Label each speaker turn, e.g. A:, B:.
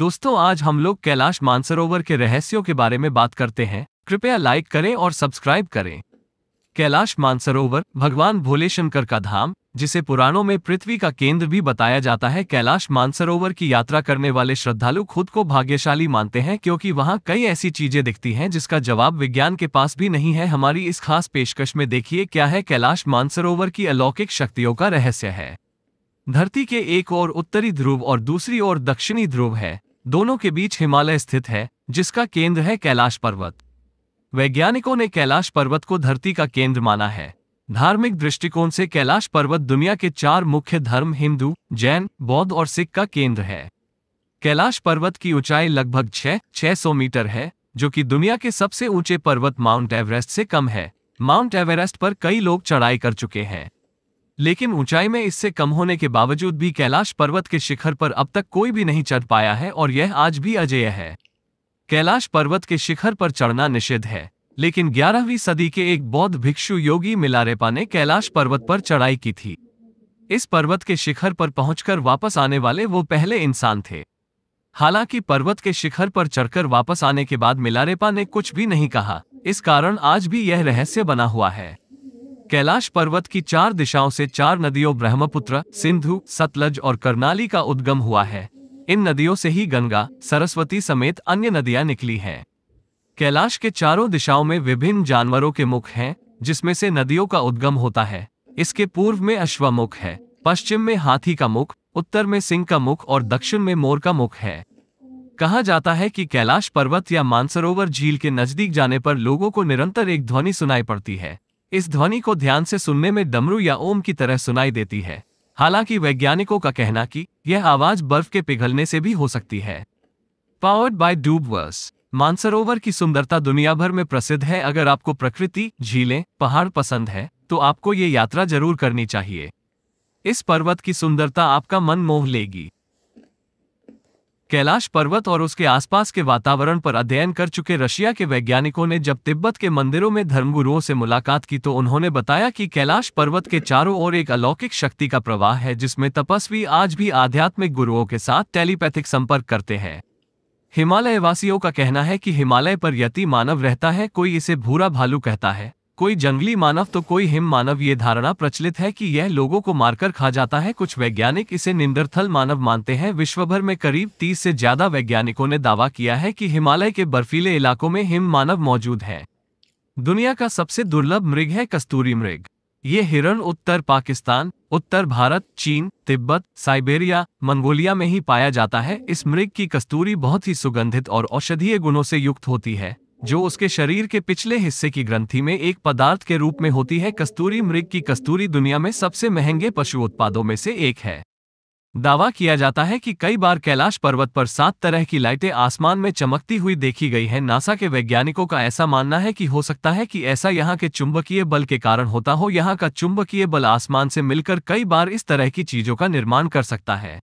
A: दोस्तों आज हम लोग कैलाश मानसरोवर के रहस्यों के बारे में बात करते हैं कृपया लाइक करें और सब्सक्राइब करें कैलाश मानसरोवर भगवान भोले शंकर का धाम जिसे पुराणों में पृथ्वी का केंद्र भी बताया जाता है कैलाश मानसरोवर की यात्रा करने वाले श्रद्धालु खुद को भाग्यशाली मानते हैं क्योंकि वहां कई ऐसी चीजें दिखती हैं जिसका जवाब विज्ञान के पास भी नहीं है हमारी इस खास पेशकश में देखिए क्या है कैलाश मानसरोवर की अलौकिक शक्तियों का रहस्य है धरती के एक और उत्तरी ध्रुव और दूसरी ओर दक्षिणी ध्रुव है दोनों के बीच हिमालय स्थित है जिसका केंद्र है कैलाश पर्वत वैज्ञानिकों ने कैलाश पर्वत को धरती का केंद्र माना है धार्मिक दृष्टिकोण से कैलाश पर्वत दुनिया के चार मुख्य धर्म हिंदू जैन बौद्ध और सिख का केंद्र है कैलाश पर्वत की ऊंचाई लगभग छह छह सौ मीटर है जो कि दुनिया के सबसे ऊंचे पर्वत माउंट एवरेस्ट से कम है माउंट एवरेस्ट पर कई लोग चढ़ाई कर चुके हैं लेकिन ऊंचाई में इससे कम होने के बावजूद भी कैलाश पर्वत के शिखर पर अब तक कोई भी नहीं चढ़ पाया है और यह आज भी अजेय है कैलाश पर्वत के शिखर पर चढ़ना निषिद्ध है लेकिन 11वीं सदी के एक बौद्ध भिक्षु योगी मिलारेपा ने कैलाश पर्वत पर चढ़ाई की थी इस पर्वत के शिखर पर पहुंचकर वापस आने वाले वो पहले इंसान थे हालांकि पर्वत के शिखर पर चढ़कर वापस आने के बाद मिलारेपा ने कुछ भी नहीं कहा इस कारण आज भी यह रहस्य बना हुआ है कैलाश पर्वत की चार दिशाओं से चार नदियों ब्रह्मपुत्र सिंधु सतलज और करनाली का उद्गम हुआ है इन नदियों से ही गंगा सरस्वती समेत अन्य नदियां निकली हैं कैलाश के चारों दिशाओं में विभिन्न जानवरों के मुख हैं जिसमें से नदियों का उद्गम होता है इसके पूर्व में अश्वमुख है पश्चिम में हाथी का मुख उत्तर में सिंह का मुख और दक्षिण में मोर का मुख है कहा जाता है कि कैलाश पर्वत या मानसरोवर झील के नजदीक जाने पर लोगों को निरंतर एक ध्वनि सुनाई पड़ती है इस ध्वनि को ध्यान से सुनने में डमरू या ओम की तरह सुनाई देती है हालांकि वैज्ञानिकों का कहना कि यह आवाज बर्फ के पिघलने से भी हो सकती है पावर्ड बाय डूबवर्स मानसरोवर की सुंदरता दुनिया भर में प्रसिद्ध है अगर आपको प्रकृति झीलें पहाड़ पसंद है तो आपको ये यात्रा जरूर करनी चाहिए इस पर्वत की सुंदरता आपका मन मोह लेगी कैलाश पर्वत और उसके आसपास के वातावरण पर अध्ययन कर चुके रशिया के वैज्ञानिकों ने जब तिब्बत के मंदिरों में धर्मगुरुओं से मुलाकात की तो उन्होंने बताया कि कैलाश पर्वत के चारों ओर एक अलौकिक शक्ति का प्रवाह है जिसमें तपस्वी आज भी आध्यात्मिक गुरुओं के साथ टेलीपैथिक संपर्क करते हैं हिमालय वासियों का कहना है कि हिमालय पर यति मानव रहता है कोई इसे भूरा भालू कहता है कोई जंगली मानव तो कोई हिम मानव ये धारणा प्रचलित है कि यह लोगों को मारकर खा जाता है कुछ वैज्ञानिक इसे निंदरथल मानव मानते हैं विश्व भर में करीब 30 से ज्यादा वैज्ञानिकों ने दावा किया है कि हिमालय के बर्फीले इलाकों में हिम मानव मौजूद है दुनिया का सबसे दुर्लभ मृग है कस्तूरी मृग ये हिरण उत्तर पाकिस्तान उत्तर भारत चीन तिब्बत साइबेरिया मंगोलिया में ही पाया जाता है इस मृग की कस्तूरी बहुत ही सुगंधित और औषधीय गुणों से युक्त होती है जो उसके शरीर के पिछले हिस्से की ग्रंथि में एक पदार्थ के रूप में होती है कस्तूरी मृग की कस्तूरी दुनिया में सबसे महंगे पशु उत्पादों में से एक है दावा किया जाता है कि कई बार कैलाश पर्वत पर सात तरह की लाइटें आसमान में चमकती हुई देखी गई हैं नासा के वैज्ञानिकों का ऐसा मानना है कि हो सकता है कि ऐसा यहाँ के चुंबकीय बल के कारण होता हो यहाँ का चुंबकीय बल आसमान से मिलकर कई बार इस तरह की चीजों का निर्माण कर सकता है